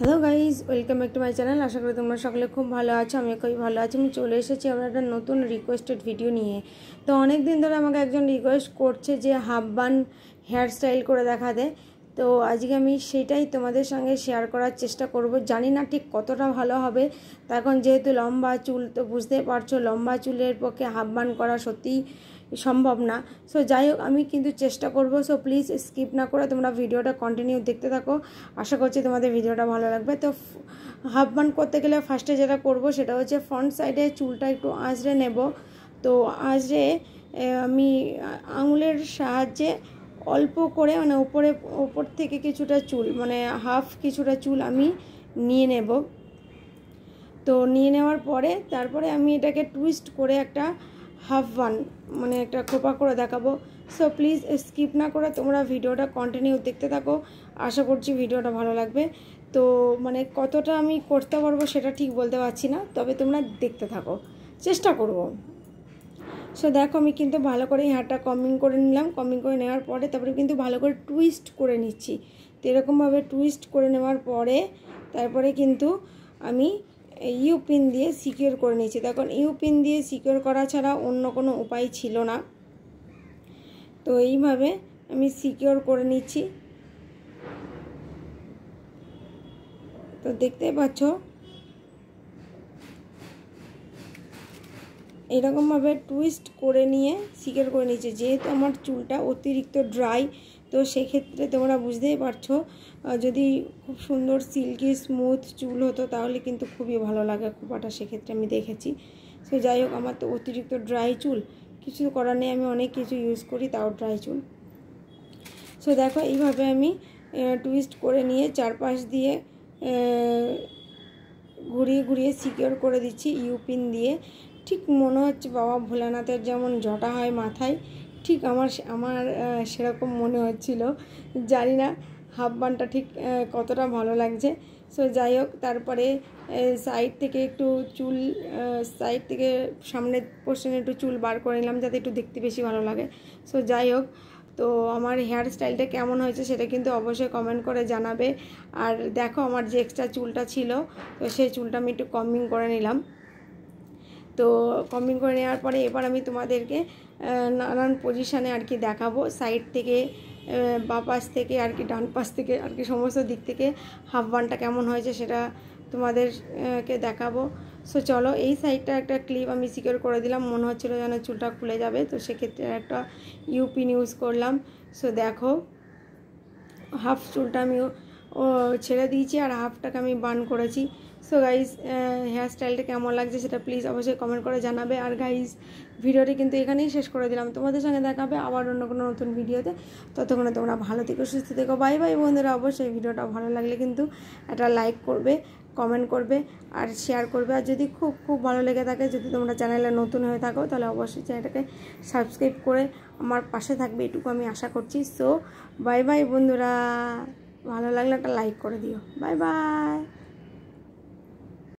hello guys welcome back to my channel আশা করি তোমরা সকলে খুব ভালো আছো আমি খুবই ভালো আছি আমি চলে এসেছি আমরা একটা নতুন রিকোয়েস্টেড ভিডিও নিয়ে তো অনেক দিন ধরে আমাকে একজন রিকোয়েস্ট করছে যে হেয়ার হেয়ারস্টাইল করে দেখাতে তো আজকে আমি সেটাই তোমাদের সঙ্গে শেয়ার করার চেষ্টা করব জানি না ঠিক কতটা ভালো হবে তখন যেহেতু লম্বা চুল তো বুঝতে পারছো লম্বা চুলের পক্ষে বান করা সত্যিই সম্ভব না সো যাই হোক আমি কিন্তু চেষ্টা করব সো প্লিজ স্কিপ না করে তোমরা ভিডিওটা কন্টিনিউ দেখতে থাকো আশা করছি তোমাদের ভিডিওটা ভালো লাগবে তো হাফ বান করতে গেলে ফার্স্টে যেটা করব সেটা হচ্ছে ফ্রন্ট সাইডে চুলটা একটু আঁচড়ে নেব তো আঁচড়ে আমি আঙুলের সাহায্যে অল্প করে মানে উপরে ওপর থেকে কিছুটা চুল মানে হাফ কিছুটা চুল আমি নিয়ে নেব তো নিয়ে নেওয়ার পরে তারপরে আমি এটাকে টুইস্ট করে একটা হাফ বান মানে একটা খোপা করে দেখাবো সো প্লিজ স্কিপ না করে তোমরা ভিডিওটা কন্টিনিউ দেখতে থাকো আশা করছি ভিডিওটা ভালো লাগবে তো মানে কতটা আমি করতে পারবো সেটা ঠিক বলতে পারছি না তবে তোমরা দেখতে থাকো চেষ্টা করব সো দেখো আমি কিন্তু ভালো করে হাঁটা কমিং করে নিলাম কমিং করে নেওয়ার পরে তারপরে কিন্তু ভালো করে টুইস্ট করে নিচ্ছি তো এরকমভাবে টুইস্ট করে নেওয়ার পরে তারপরে কিন্তু আমি ইউপিন দিয়ে সিকিওর করে নিয়েছি তখন ইউপিন দিয়ে সিকিওর করা ছাড়া অন্য কোনো উপায় ছিল না তো এইভাবে আমি সিকিওর করে নিচ্ছি তো দেখতে পাচ্ছ এরকমভাবে টুইস্ট করে নিয়ে সিকের করে নিয়েছে যেহেতু আমার চুলটা অতিরিক্ত ড্রাই তো সেক্ষেত্রে তোমরা বুঝতেই পারছো যদি খুব সুন্দর সিল্কি স্মুথ চুল হতো তাহলে কিন্তু খুবই ভালো লাগে খোপাটা সেক্ষেত্রে আমি দেখেছি সো যাই হোক আমার তো অতিরিক্ত ড্রাই চুল কিছু করার নেই আমি অনেক কিছু ইউজ করি তাও ড্রাই চুল সো দেখো এইভাবে আমি টুইস্ট করে নিয়ে চারপাশ দিয়ে ঘুরিয়ে ঘুরিয়ে সিকিওর করে দিচ্ছি ইউপিন দিয়ে ঠিক মনে হচ্ছে বাবা ভোলানাথের যেমন জটা হয় মাথায় ঠিক আমার আমার সেরকম মনে হচ্ছিল জানি না হাফবানটা ঠিক কতটা ভালো লাগছে সো যাই হোক তারপরে সাইড থেকে একটু চুল সাইড থেকে সামনের পোর্শনে একটু চুল বার করে নিলাম যাতে একটু দেখতে বেশি ভালো লাগে সো যাই হোক তো আমার হেয়ার স্টাইলটা কেমন হয়েছে সেটা কিন্তু অবশ্যই কমেন্ট করে জানাবে আর দেখো আমার যে এক্সট্রা চুলটা ছিল তো সেই চুলটা আমি একটু কমিং করে নিলাম তো কম্বিং করে নেওয়ার পরে এবার আমি তোমাদেরকে নানান পজিশানে আর কি দেখাবো সাইড থেকে বা পাশ থেকে আর কি ডান পাশ থেকে আর কি সমস্ত দিক থেকে হাফ বানটা কেমন হয়েছে সেটা তোমাদেরকে দেখাবো সো চলো এই সাইডটা একটা ক্লিপ আমি সিকিওর করে দিলাম মনে হচ্ছিলো যেন চুলটা খুলে যাবে তো সেক্ষেত্রে একটা ইউপিন ইউজ করলাম সো দেখো হাফ চুলটা আমি ছেড়ে দিয়েছি আর হাফটাকে আমি বান করেছি সো গাইজ হেয়ারস্টাইলটা কেমন লাগছে সেটা প্লিজ অবশ্যই কমেন্ট করে জানাবে আর গাইজ ভিডিওটি কিন্তু এখানেই শেষ করে দিলাম তোমাদের সঙ্গে দেখাবে আবার অন্য কোনো নতুন ভিডিওতে ততক্ষণে তোমরা ভালো থেকো সুস্থ থেকো বাই বাই বন্ধুরা অবশ্যই ভিডিওটা ভালো লাগলে কিন্তু একটা লাইক করবে কমেন্ট করবে আর শেয়ার করবে আর যদি খুব খুব ভালো লেগে থাকে যদি তোমরা চ্যানেলে নতুন হয়ে থাকো তাহলে অবশ্যই চ্যানেলটাকে সাবস্ক্রাইব করে আমার পাশে থাকবে এটুকু আমি আশা করছি সো বাই বাই বন্ধুরা ভালো লাগলে একটা লাইক করে দিও বাই বাই